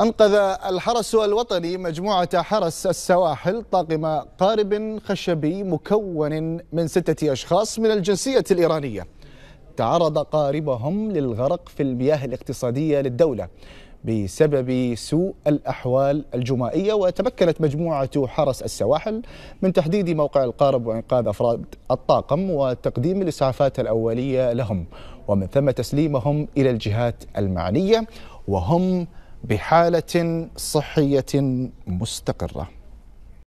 أنقذ الحرس الوطني مجموعة حرس السواحل طاقم قارب خشبي مكون من ستة أشخاص من الجنسية الإيرانية تعرض قاربهم للغرق في المياه الاقتصادية للدولة بسبب سوء الأحوال الجمائية وتمكنت مجموعة حرس السواحل من تحديد موقع القارب وإنقاذ أفراد الطاقم وتقديم الإسعافات الأولية لهم ومن ثم تسليمهم إلى الجهات المعنية وهم بحاله صحيه مستقره